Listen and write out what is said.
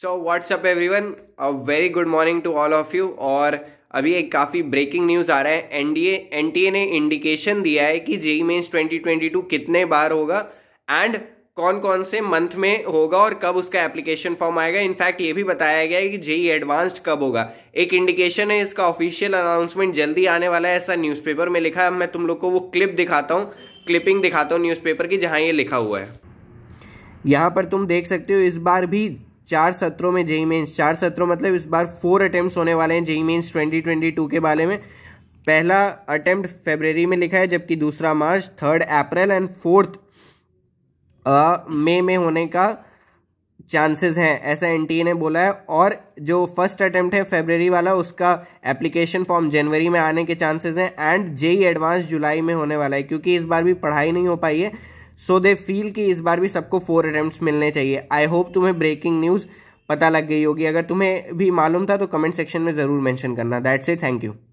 so what's up everyone a very good morning to all of you और अभी एक काफ़ी ब्रेकिंग न्यूज़ आ रहा है N N D T A ने इंडिकेशन दिया है कि जेई मेन्स टू कितने बार होगा एंड कौन कौन से मंथ में होगा और कब उसका एप्लीकेशन फॉर्म आएगा इनफैक्ट ये भी बताया गया है कि जेई एडवांस्ड e e कब होगा एक इंडिकेशन है इसका ऑफिशियल अनाउंसमेंट जल्दी आने वाला है ऐसा न्यूज़पेपर में लिखा है मैं तुम लोग को वो क्लिप दिखाता हूँ क्लिपिंग दिखाता हूँ न्यूज़पेपर की जहाँ ये लिखा हुआ है यहाँ पर तुम देख सकते हो इस बार भी चार सत्रों में जेई मेन्स चार सत्रों मतलब इस बार फोर अटैम्प्ट होने वाले हैं JEE Mains twenty twenty two के बारे में पहला अटैम्प्ट फेबररी में लिखा है जबकि दूसरा March third April and fourth May में होने का चांसेस हैं ऐसा एन ने बोला है और जो फर्स्ट अटेम्प्ट है फेबररी वाला उसका एप्लीकेशन फॉर्म जनवरी में आने के चांसेस हैं एंड जेई एडवांस जुलाई में होने वाला है क्योंकि इस बार भी पढ़ाई नहीं हो पाई है सो दे फील कि इस बार भी सबको फोर अटैम्प्ट मिलने चाहिए आई होप तुम्हें ब्रेकिंग न्यूज़ पता लग गई होगी अगर तुम्हें भी मालूम था तो कमेंट सेक्शन में ज़रूर मैंशन करना दैट से थैंक यू